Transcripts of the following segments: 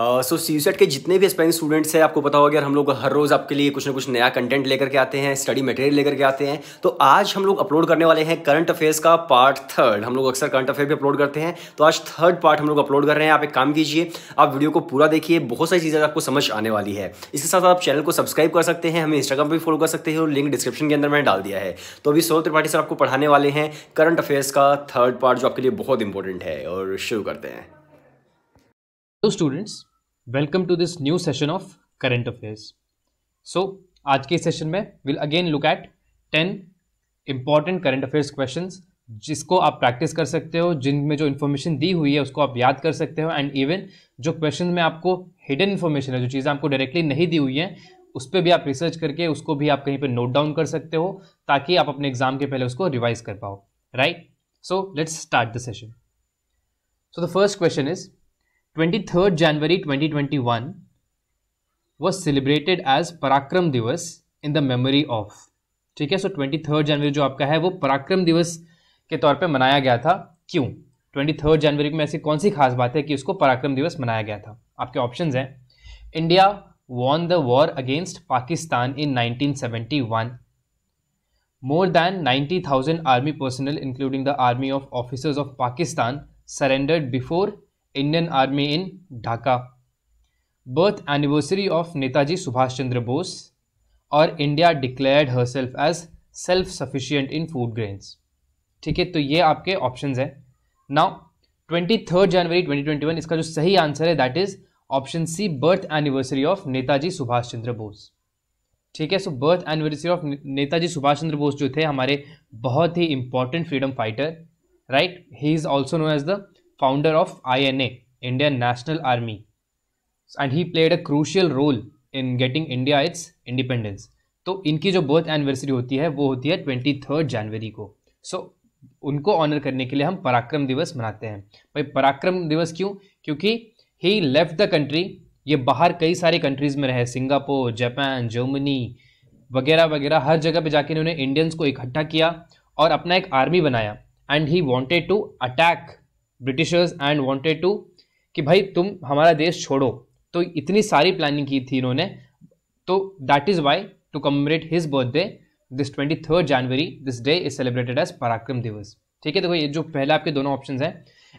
सो सी set के जितने भी एस्पायरिंग स्टूडेंट्स हैं आपको पता होगा अगर हम लोग हर रोज़ आपके लिए कुछ ना कुछ नया कंटेंट लेकर के आते हैं स्टडी मटेरियल लेकर के आते हैं तो आज हम लोग अपलोड करने वाले हैं करंट अफेयर्स का पार्ट थर्ड हम लोग अक्सर करंट अफेयर भी अपलोड करते हैं तो आज थर्ड पार्ट हम लोग अपलोड कर रहे हैं आप एक काम कीजिए आप वीडियो को पूरा देखिए बहुत सारी चीज़ें आपको समझ आने वाली है इसके साथ आप चैनल को सब्सक्राइब कर सकते हैं हमें इंस्टाग्राम पर भी फॉलो कर सकते हैं और लिंक डिस्क्रिप्शन के अंदर मैंने डाल दिया है तो अभी सौ त्रिपाठी सर आपको पढ़ाने वाले हैं करंट अफेयर्स का थर्ड पार्ट जो आपके लिए बहुत इंपॉर्टेंट है और शुरू करते हैं students welcome to this new session of current affairs so आज के सेशन में will again look at ten important current affairs question जिसको आप प्रैक्टिस कर सकते हो जिनमें जो इन्फॉर्मेशन दी हुई है उसको आप याद कर सकते हो एंड इवन जो क्वेश्चन में आपको हिडन इन्फॉर्मेशन है जो चीज़ें आपको डायरेक्टली नहीं दी हुई हैं उस पर भी आप रिसर्च करके उसको भी आप कहीं पर नोट डाउन कर सकते हो ताकि आप अपने एग्जाम के पहले उसको रिवाइज कर पाओ right so let's start the session so the first question is twenty January 2021 was celebrated as Parakram Divas in the memory of ठीक है सो ट्वेंटी थर्ड जनवरी जो आपका है वो पराक्रम दिवस के तौर पे मनाया गया था क्यों ट्वेंटी थर्ड जनवरी में ऐसी कौन सी खास बात है कि उसको पराक्रम दिवस मनाया गया था आपके ऑप्शन हैं India won the war against Pakistan in 1971 more than 90,000 army personnel including the army of officers of Pakistan surrendered before Indian army in Dhaka birth anniversary of Netaji Subhash Chandra Bose और India declared herself as self sufficient in food grains ठीक है तो ये आपके option हैं now twenty third January twenty twenty one इसका जो सही आंसर है that is option C birth anniversary of Netaji Subhash Chandra Bose ठीक है so birth anniversary of Netaji Subhash Chandra Bose जो थे हमारे बहुत ही important freedom fighter right he is also known as the founder of INA, Indian National Army, and he played a crucial role in getting India its independence. तो इनकी जो birth anniversary होती है वो होती है ट्वेंटी थर्ड जनवरी को सो so, उनको ऑनर करने के लिए हम पराक्रम दिवस मनाते हैं भाई पराक्रम दिवस क्यों क्योंकि ही लेफ्ट द कंट्री ये बाहर कई सारी कंट्रीज़ में रहे सिंगापुर जापान जर्मनी वगैरह वगैरह हर जगह पे जाके इन्होंने इंडियंस को इकट्ठा किया और अपना एक आर्मी बनाया and he wanted to attack Britishers and wanted to कि भाई तुम हमारा देश छोड़ो तो इतनी सारी प्लानिंग की थी इन्होंने तो that is why to commemorate his birthday this twenty third January this day is celebrated as Parakram Diwas ठीक है देखो ये जो पहले आपके दोनों ऑप्शन हैं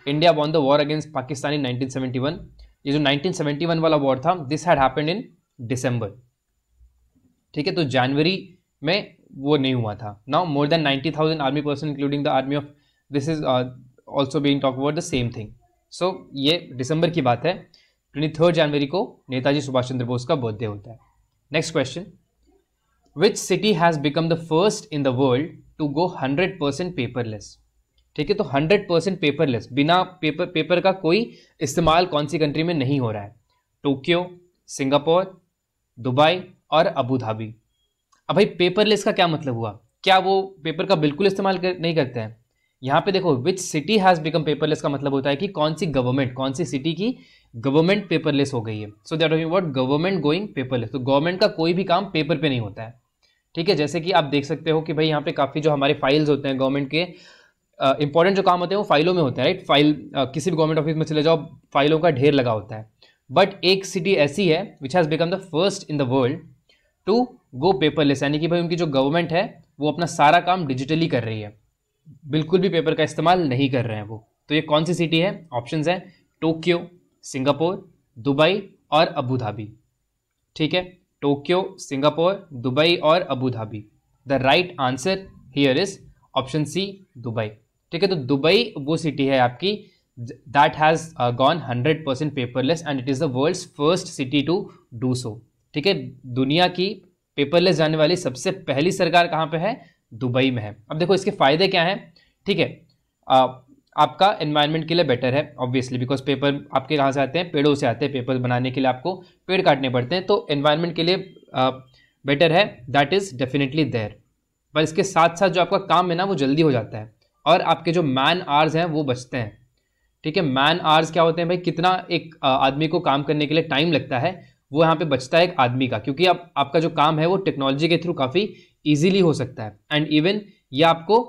India won the war against Pakistani one ये जो वन वाला वॉर था this had happened in December ठीक है तो जनवरी में वो नहीं हुआ था now more than thousand army person including the army of this is also being talk about the same thing so ये दिसंबर की बात है ट्वेंटी थर्ड जनवरी को नेताजी सुभाष चंद्र बोस का बर्थडे होता है next question which city has become the first in the world to go hundred percent paperless ठीक है तो हंड्रेड परसेंट पेपरलेस बिना पेपर पेपर का कोई इस्तेमाल कौन सी कंट्री में नहीं हो रहा है टोक्यो सिंगापुर दुबई और अबू धाबी अब भाई पेपरलेस का क्या मतलब हुआ क्या वो पेपर का बिल्कुल इस्तेमाल कर, नहीं करते हैं यहाँ पे देखो which city has become paperless का मतलब होता है कि कौन सी गवर्नमेंट कौन सी सिटी की गवर्नमेंट पेपरलेस हो गई है so that you what government going paperless तो गवर्नमेंट का कोई भी काम पेपर पे नहीं होता है ठीक है जैसे कि आप देख सकते हो कि भाई यहाँ पे काफ़ी जो हमारे फाइल्स होते हैं गवर्नमेंट के इंपॉर्टेंट uh, जो काम होते हैं वो फाइलों में होते हैं राइट फाइल किसी भी गवर्नमेंट ऑफिस में चले जाओ फाइलों का ढेर लगा होता है बट एक सिटी ऐसी है which has become the first in the world to go paperless यानी कि भाई उनकी जो गवर्नमेंट है वो अपना सारा काम डिजिटली कर रही है बिल्कुल भी पेपर का इस्तेमाल नहीं कर रहे हैं वो तो ये कौन सी सिटी है ऑप्शन है टोक्यो सिंगापुर दुबई और अबू धाबी ठीक है टोक्यो सिंगापुर दुबई और Abu Dhabi the right answer here is option C Dubai ठीक है तो दुबई वो सिटी है आपकी that has gone hundred percent paperless and it is the world's first city to do so ठीक है दुनिया की पेपरलेस जाने वाली सबसे पहली सरकार कहाँ पे है दुबई में है अब देखो इसके फ़ायदे क्या हैं ठीक है आ, आपका एनवायरनमेंट के लिए बेटर है ऑब्वियसली बिकॉज पेपर आपके कहाँ से आते हैं पेड़ों से आते हैं पेपर बनाने के लिए आपको पेड़ काटने पड़ते हैं तो एनवायरनमेंट के लिए बेटर है दैट इज़ डेफिनेटली देयर पर इसके साथ साथ जो आपका काम है ना वो जल्दी हो जाता है और आपके जो मैन आवर्स हैं वो बचते हैं ठीक है मैन आवर्स क्या होते हैं भाई कितना एक आदमी को काम करने के लिए टाइम लगता है वो यहाँ पे बचता है एक आदमी का क्योंकि आप आपका जो काम है वो टेक्नोलॉजी के थ्रू काफ़ी ईजिली हो सकता है एंड इवन ये आपको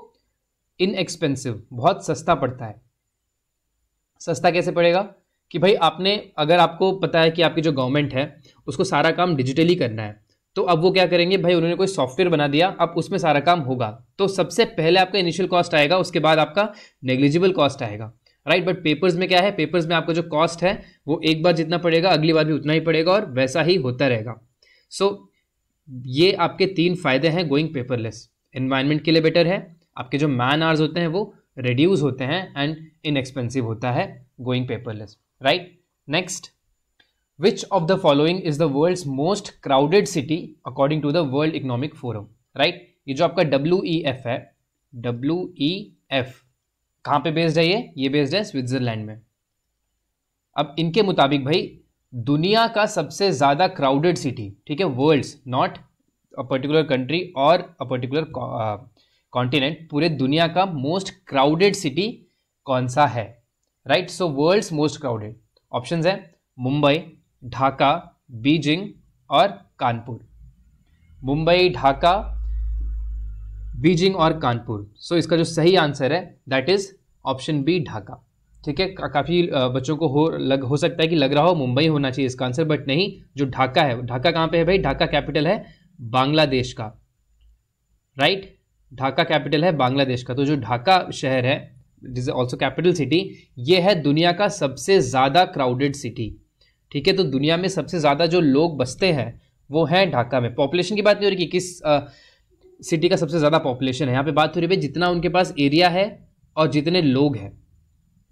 इनएक्सपेंसिव बहुत सस्ता पड़ता है सस्ता कैसे पड़ेगा कि भाई आपने अगर आपको पता है कि आपकी जो गवर्नमेंट है उसको सारा काम डिजिटली करना है तो अब वो क्या करेंगे भाई उन्होंने कोई सॉफ्टवेयर बना दिया अब उसमें सारा काम होगा तो सबसे पहले आपका इनिशियल कॉस्ट आएगा उसके बाद आपका नेग्लिजिबल कॉस्ट आएगा राइट बट पेपर्स में क्या है पेपर्स में आपका जो कॉस्ट है वो एक बार जितना पड़ेगा अगली बार भी उतना ही पड़ेगा और वैसा ही होता रहेगा सो so, ये आपके तीन फायदे हैं गोइंग पेपरलेस इन्वायरमेंट के लिए बेटर है आपके जो मैन आवर्स होते हैं वो रिड्यूस होते हैं एंड इनएक्सपेंसिव होता है going paperless right next which of the following is the world's most crowded city according to the world economic forum right ये जो आपका डब्ल्यू ई एफ है डब्ल्यू ई एफ कहाँ पे बेस्ड है ये ये बेस्ड है स्विट्जरलैंड में अब इनके मुताबिक भाई दुनिया का सबसे ज़्यादा क्राउडेड सिटी ठीक है world's not a particular country और अ पर्टिकुलर कॉन्टिनेंट पूरे दुनिया का मोस्ट क्राउडेड सिटी कौन सा है right so world's most crowded options है मुंबई ढाका बीजिंग और कानपुर मुंबई ढाका बीजिंग और कानपुर सो so, इसका जो सही आंसर है that is option B Dhaka ठीक है काफ़ी बच्चों को हो लग हो सकता है कि लग रहा हो मुंबई होना चाहिए इसका आंसर बट नहीं जो ढाका है ढाका कहाँ पे है भाई ढाका कैपिटल है बांग्लादेश का राइट ढाका कैपिटल है बांग्लादेश का तो जो ढाका शहर है it is also capital city ये है दुनिया का सबसे ज़्यादा क्राउडेड सिटी ठीक है तो दुनिया में सबसे ज़्यादा जो लोग बसते हैं वो है ढाका में पॉपुलेशन की बात नहीं हो रही कि किस आ, सिटी का सबसे ज़्यादा पॉपुलेशन है यहाँ पे बात हो रही है जितना उनके पास एरिया है और जितने लोग हैं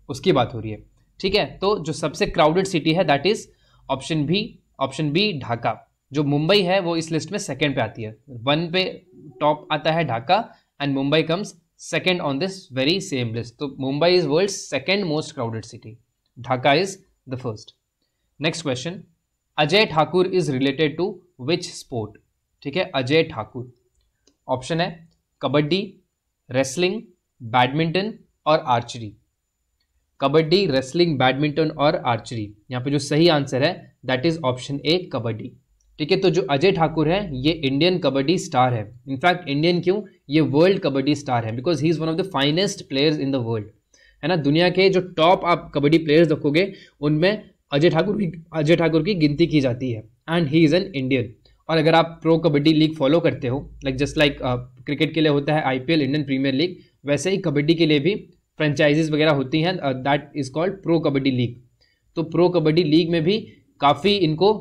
उसकी बात हो रही है ठीक है तो जो सबसे क्राउडेड सिटी है that is option B option B Dhaka जो मुंबई है वो इस लिस्ट में सेकेंड पे आती है वन पे टॉप आता है Dhaka and Mumbai comes second on this very same list तो Mumbai is world second most crowded city Dhaka is the first next question Ajay Thakur is related to which sport ठीक है अजय ठाकुर ऑप्शन है कबड्डी रेसलिंग बैडमिंटन और आर्चरी कबड्डी रेसलिंग बैडमिंटन और archery यहाँ पे जो सही आंसर है that is option A kabaddi ठीक है तो जो अजय ठाकुर है ये इंडियन कबड्डी स्टार है इनफैक्ट इंडियन क्यों ये वर्ल्ड कबड्डी स्टार है because he is one of the finest players in the world है ना दुनिया के जो टॉप आप कबड्डी प्लेयर्स देखोगे उनमें अजय ठाकुर की अजय ठाकुर की गिनती की जाती है and he is an Indian और अगर आप प्रो कबड्डी लीग फॉलो करते हो लाइक जस्ट लाइक क्रिकेट के लिए होता है आईपीएल इंडियन प्रीमियर लीग वैसे ही कबड्डी के लिए भी फ्रेंचाइजीज वगैरह होती हैं that is called pro kabaddi league तो प्रो कबड्डी लीग में भी काफ़ी इनको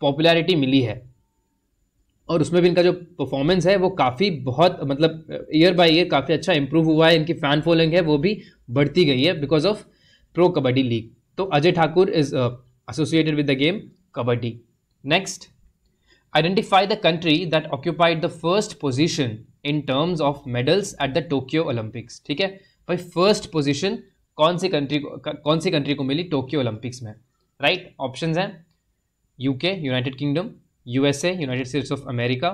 पॉपुलैरिटी मिली है और उसमें भी इनका जो परफॉर्मेंस है वो काफ़ी बहुत मतलब ईयर बाय ईयर काफ़ी अच्छा इंप्रूव हुआ है इनकी फ़ैन फॉलोइंग है वो भी बढ़ती गई है because of pro kabaddi league तो Ajay Thakur is associated with the game kabaddi next identify the country that occupied the first position in terms of medals at the Tokyo Olympics ठीक है भाई फर्स्ट पोजीशन कौन सी कंट्री को कौन सी कंट्री को मिली टोक्यो ओलंपिक्स में राइट ऑप्शंस हैं UK United Kingdom USA United States of America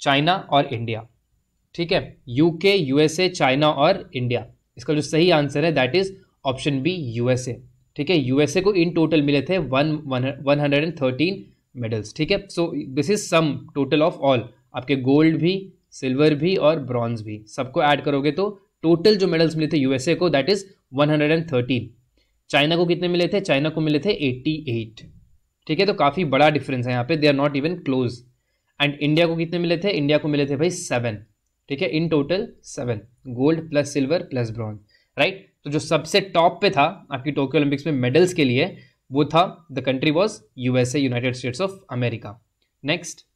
China और इंडिया ठीक है यूके यूएसए चाइना और इंडिया इसका जो सही आंसर है that is option B USA ठीक है यूएसए को इन टोटल मिले थे one one hundred and thirteen medals ठीक है so this is sum total of all आपके गोल्ड भी सिल्वर भी और ब्रॉन्ज भी सबको ऐड करोगे तो टोटल जो मेडल्स मिले थे यूएसए को दैट इज 113 चाइना को कितने मिले थे चाइना को मिले थे 88 ठीक है तो काफ़ी बड़ा डिफरेंस है यहाँ पे they are not even close and India को कितने मिले थे इंडिया को मिले थे भाई सेवन ठीक है in total seven gold plus silver plus bronze right तो जो सबसे टॉप पे था आपकी टोक्यो ओलंपिक्स में मेडल्स के लिए वो था the country was USA United States of America next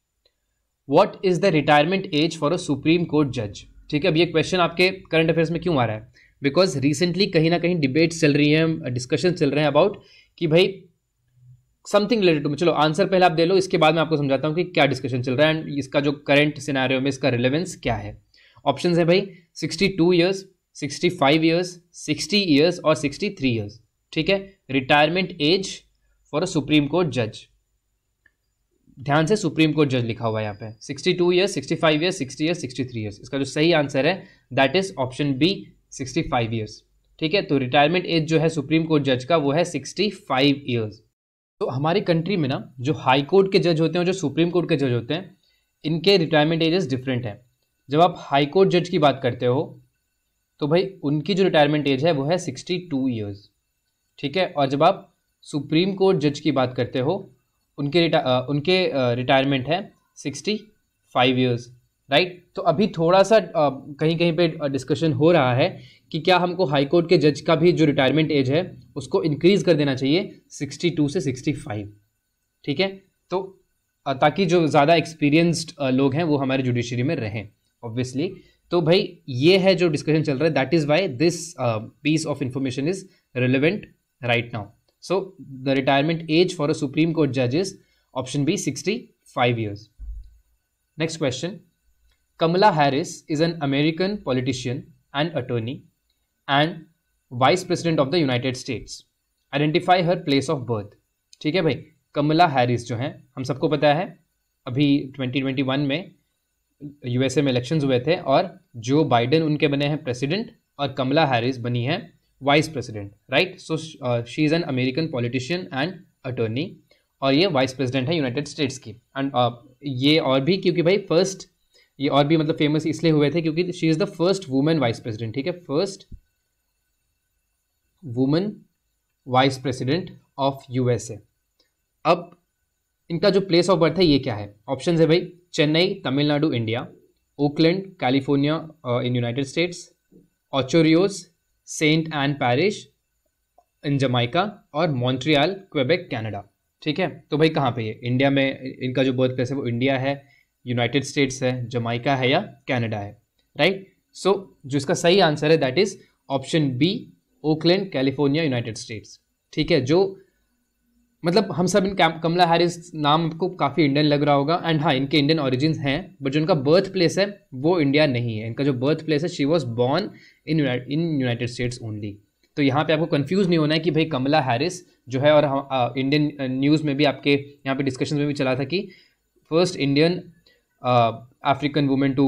what is the retirement age for a supreme court जज ठीक है अब ये क्वेश्चन आपके करंट अफेयर्स में क्यों आ रहा है बिकॉज रिसेंटली कहीं ना कहीं डिबेट्स चल रही हैं डिस्कशन चल रहे हैं अबाउट कि भाई समथिंग रिलेटेड टू चलो आंसर पहले आप दे लो इसके बाद मैं आपको समझाता हूँ कि क्या डिस्कशन चल रहा है एंड इसका जो करंट सिनारियो में इसका रिलेवेंस क्या है ऑप्शन है भाई sixty two years sixty five years sixty years और सिक्सटी थ्री ईयर्स ठीक है retirement age for a supreme court जज ध्यान से सुप्रीम कोर्ट जज लिखा हुआ है यहाँ पे 62 two years sixty five years sixty years sixty three years इसका जो सही आंसर है that is option B sixty five years ठीक है तो रिटायरमेंट एज जो है सुप्रीम कोर्ट जज का वो है सिक्सटी फाइव ईयर्स तो हमारी कंट्री में ना जो हाई कोर्ट के जज होते हैं जो सुप्रीम कोर्ट के जज होते हैं इनके रिटायरमेंट एजेस डिफरेंट हैं जब आप हाई कोर्ट जज की बात करते हो तो भाई उनकी जो रिटायरमेंट एज है वो है सिक्सटी टू ईयर्स ठीक है और जब आप सुप्रीम कोर्ट जज की बात करते हो उनके रिटा उनके रिटायरमेंट है सिक्सटी फाइव ईयर्स राइट तो अभी थोड़ा सा आ, कहीं कहीं पे डिस्कशन हो रहा है कि क्या हमको हाई कोर्ट के जज का भी जो रिटायरमेंट एज है उसको इंक्रीज़ कर देना चाहिए सिक्सटी टू से सिक्सटी फाइव ठीक है तो ताकि जो ज़्यादा एक्सपीरियंस्ड लोग हैं वो हमारे जुडिशरी में रहें ऑब्वियसली तो भाई ये है जो डिस्कशन चल रहा है that is why this piece of information is relevant right now So the retirement age for a Supreme Court judge is option B 65 years. Next question. Kamala Harris is an American politician and attorney and Vice President of the United States. Identify her place of birth ठीक है भाई कमला Harris जो हैं हम सबको पता है अभी 2021 में यूएसए में इलेक्शंस हुए थे और जो बाइडेन उनके बने हैं प्रेसिडेंट और कमला हैरिस बनी है vice president right so she is an American politician and attorney और ये वाइस प्रेसिडेंट है यूनाइटेड स्टेट्स की एंड uh, ये और भी क्योंकि भाई फर्स्ट ये और भी मतलब फेमस इसलिए हुए थे क्योंकि she is the first women vice president ठीक है first women vice president of USA अब इनका जो प्लेस ऑफ बर्थ है ये क्या है ऑप्शन है भाई Chennai Tamil Nadu India Oakland California in United States Ocho Rios Saint Ann Parish in Jamaica और मॉन्ट्रियाल क्वेबेक कनाडा ठीक है तो भाई कहाँ पे ये इंडिया में इनका जो बर्थ प्लेस है वो इंडिया है यूनाइटेड स्टेट्स है जमाइका है या कनाडा है राइट सो so, जो इसका सही आंसर है that is option B Oakland California United States ठीक है जो मतलब हम सब इन कमला हैरिस नाम को काफ़ी इंडियन लग रहा होगा एंड हाँ इनके इंडियन ऑरिजिन हैं बट जो इनका बर्थ प्लेस है वो इंडिया नहीं है इनका जो बर्थ प्लेस है she was born in in United States only तो यहाँ पे आपको कंफ्यूज नहीं होना है कि भाई कमला हैरिस जो है और इंडियन न्यूज़ में भी आपके यहाँ पे डिस्कशन में भी चला था कि first Indian African women to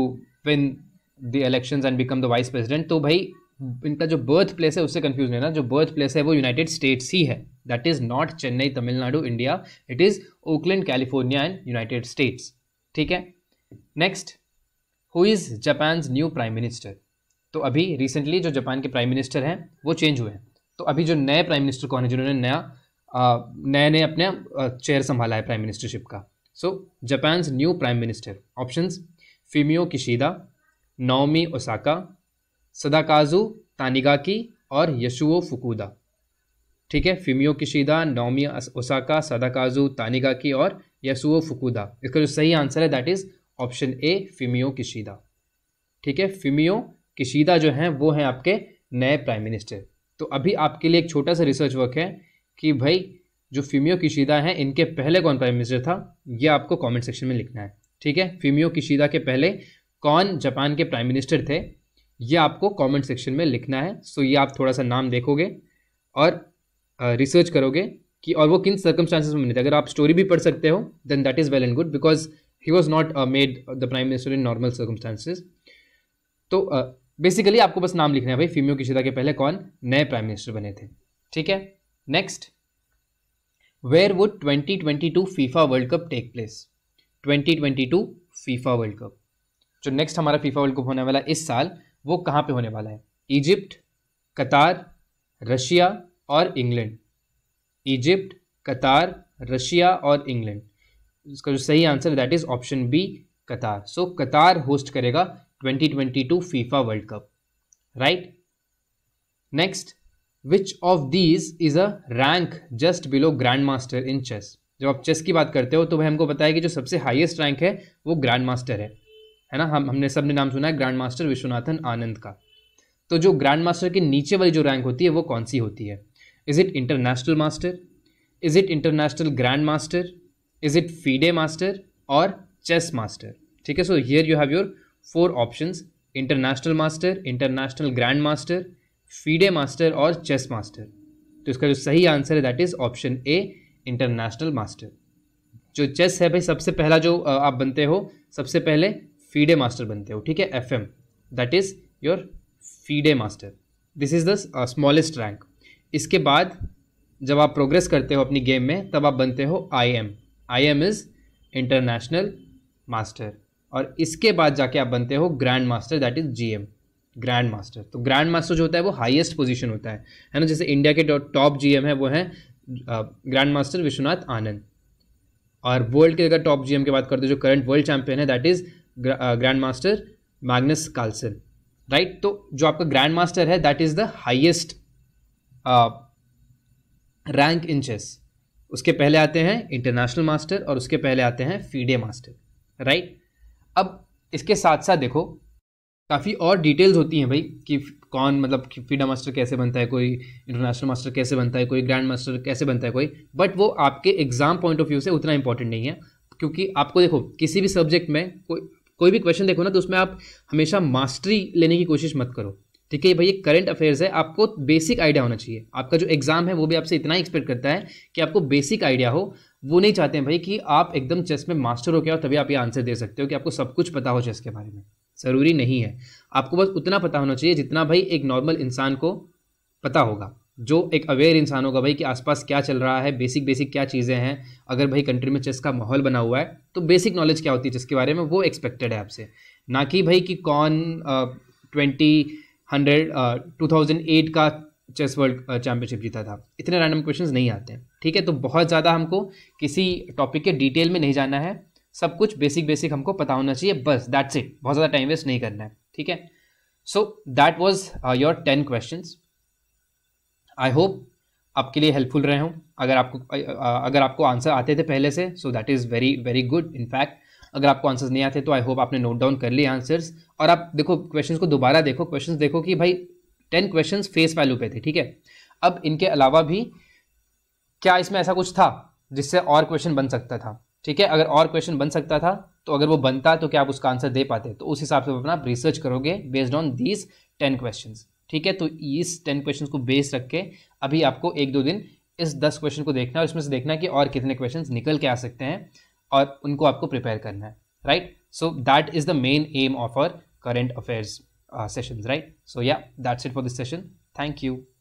win the elections and become the vice president तो भाई हम्म। इनका जो बर्थ प्लेस है उससे कंफ्यूज नहीं ना जो बर्थ प्लेस है वो यूनाइटेड स्टेट्स ही है that is not Chennai Tamil Nadu India it is Oakland California and United States ठीक है next who is Japan new prime minister तो अभी रिसेंटली जो जापान के प्राइम मिनिस्टर हैं वो चेंज हुए हैं तो अभी जो नए प्राइम मिनिस्टर कौन है जिन्होंने नया नए नए अपने चेयर संभाला है प्राइम मिनिस्टरशिप का so Japan new prime minister options Fumio Kishida Naomi Osaka Sadakazu Tanigaki और यशुओ फुकुदा ठीक है फिमियो किशिदा नौमी ओसाका सदाकाजू तानिगाकी और यशुओ फुकुदा इसका जो सही आंसर है that is option A Fumio Kishida ठीक है फिमियो किशिदा जो हैं वो हैं आपके नए प्राइम मिनिस्टर तो अभी आपके लिए एक छोटा सा रिसर्च वर्क है कि भाई जो फिमियो किशिदा हैं इनके पहले कौन प्राइम मिनिस्टर था ये आपको कमेंट सेक्शन में लिखना है ठीक है फिमियो किशिदा के पहले कौन जापान के प्राइम मिनिस्टर थे ये आपको कमेंट सेक्शन में लिखना है सो ये आप थोड़ा सा नाम देखोगे और रिसर्च करोगे कि और वो किन सर्कमस्टांसिस में बने थे अगर आप स्टोरी भी पढ़ सकते हो then that is well and good because he was not made the prime minister in normal circumstances तो बेसिकली uh, आपको बस नाम लिखना है भाई फीमियो किशिदा के पहले कौन नए प्राइम मिनिस्टर बने थे ठीक है next where would 2022 FIFA World Cup take place 2022 FIFA World Cup जो नेक्स्ट हमारा फीफा वर्ल्ड कप होने वाला इस साल वो कहाँ पे होने वाला है इजिप्ट कतार रशिया और इंग्लैंड इजिप्ट कतार रशिया और इंग्लैंड इसका जो सही आंसर है दैट इज़ ऑप्शन बी कतार सो so, कतार होस्ट करेगा 2022 FIFA World Cup right next which of these is a rank just below grand master in chess जब आप चेस की बात करते हो तो भाई हमको बताया कि जो सबसे हाईएस्ट रैंक है वो ग्रैंड मास्टर है है ना हम हमने सब ने नाम सुना है ग्रैंड मास्टर विश्वनाथन आनंद का तो जो ग्रैंड मास्टर के नीचे वाली जो रैंक होती है वो कौन सी होती है is it international master is it international grand master is it FIDE master और चेस मास्टर ठीक है so here you have your four options international master international grand master FIDE master और चेस मास्टर तो इसका जो सही answer है that is option A international master जो चेस है भाई सबसे पहला जो आप बनते हो सबसे पहले फीडे मास्टर बनते हो ठीक है F M that is your FIDE master this is the smallest rank इसके बाद जब आप प्रोग्रेस करते हो अपनी गेम में तब आप बनते हो I M I M is international master और इसके बाद जाके आप बनते हो grand master that is G M grand master तो ग्रैंड मास्टर जो होता है वो हाईएस्ट पोजीशन होता है है ना जैसे इंडिया के टॉप जी एम है वो है ग्रैंड मास्टर विश्वनाथ आनंद और वर्ल्ड के अगर टॉप जीएम की बात करते हैं जो करंट वर्ल्ड चैंपियन है that is grand master Magnus Carlsen right तो जो आपका ग्रैंड मास्टर है that is the highest rank in chess उसके पहले आते हैं इंटरनेशनल मास्टर और उसके पहले आते हैं फीडे मास्टर राइट अब इसके साथ साथ देखो काफ़ी और डिटेल्स होती हैं भाई कि कौन मतलब फीडा मास्टर कैसे बनता है कोई इंटरनेशनल मास्टर कैसे बनता है कोई ग्रैंड मास्टर कैसे बनता है कोई बट वो आपके एग्ज़ाम पॉइंट ऑफ व्यू से उतना इंपॉर्टेंट नहीं है क्योंकि आपको देखो किसी भी सब्जेक्ट में कोई कोई भी क्वेश्चन देखो ना तो उसमें आप हमेशा मास्टरी लेने की कोशिश मत करो ठीक है भाई ये करंट अफेयर्स है आपको बेसिक आइडिया होना चाहिए आपका जो एग्जाम है वो भी आपसे इतना एक्सपेक्ट करता है कि आपको बेसिक आइडिया हो वो नहीं चाहते हैं भाई कि आप एकदम चेस में मास्टर हो क्या हो तभी आप ये आंसर दे सकते हो कि आपको सब कुछ पता हो चेस के बारे में ज़रूरी नहीं है आपको बस उतना पता होना चाहिए जितना भाई एक नॉर्मल इंसान को पता होगा जो एक अवेयर इंसान होगा भाई कि आसपास क्या चल रहा है बेसिक बेसिक क्या चीज़ें हैं अगर भाई कंट्री में चेस का माहौल बना हुआ है तो बेसिक नॉलेज क्या होती है चेस के बारे में वो एक्सपेक्टेड है आपसे ना कि भाई कि कौन twenty hundred two thousand eight का चेस वर्ल्ड चैम्पियनशिप जीता था इतने रैंडम क्वेश्चंस नहीं आते हैं ठीक है तो बहुत ज़्यादा हमको किसी टॉपिक के डिटेल में नहीं जाना है सब कुछ बेसिक बेसिक हमको पता होना चाहिए बस दैट्स इट बहुत ज़्यादा टाइम वेस्ट नहीं करना है ठीक है so that was your ten question I hope आपके लिए हेल्पफुल रहे हूँ अगर आपको अगर आपको आंसर आते थे पहले से so that is very very good in fact अगर आपको आंसर्स नहीं आते तो आई होप आपने नोट डाउन कर लिए आंसर्स और आप देखो क्वेश्चंस को दोबारा देखो क्वेश्चंस देखो कि भाई टेन क्वेश्चंस फेस वैल्यू पे थे ठीक है अब इनके अलावा भी क्या इसमें ऐसा कुछ था जिससे और क्वेश्चन बन सकता था ठीक है अगर और क्वेश्चन बन सकता था तो अगर वो बनता तो क्या आप उसका आंसर दे पाते तो उस हिसाब से आप अपना रिसर्च करोगे based on these ten question ठीक है तो इस टेन क्वेश्चन को बेस रख के अभी आपको एक दो दिन इस दस क्वेश्चन को देखना है और इसमें से देखना है कि और कितने क्वेश्चन निकल के आ सकते हैं और उनको आपको प्रिपेयर करना है right so that is the main aim of our current affairs session right so या that's it for this session thank you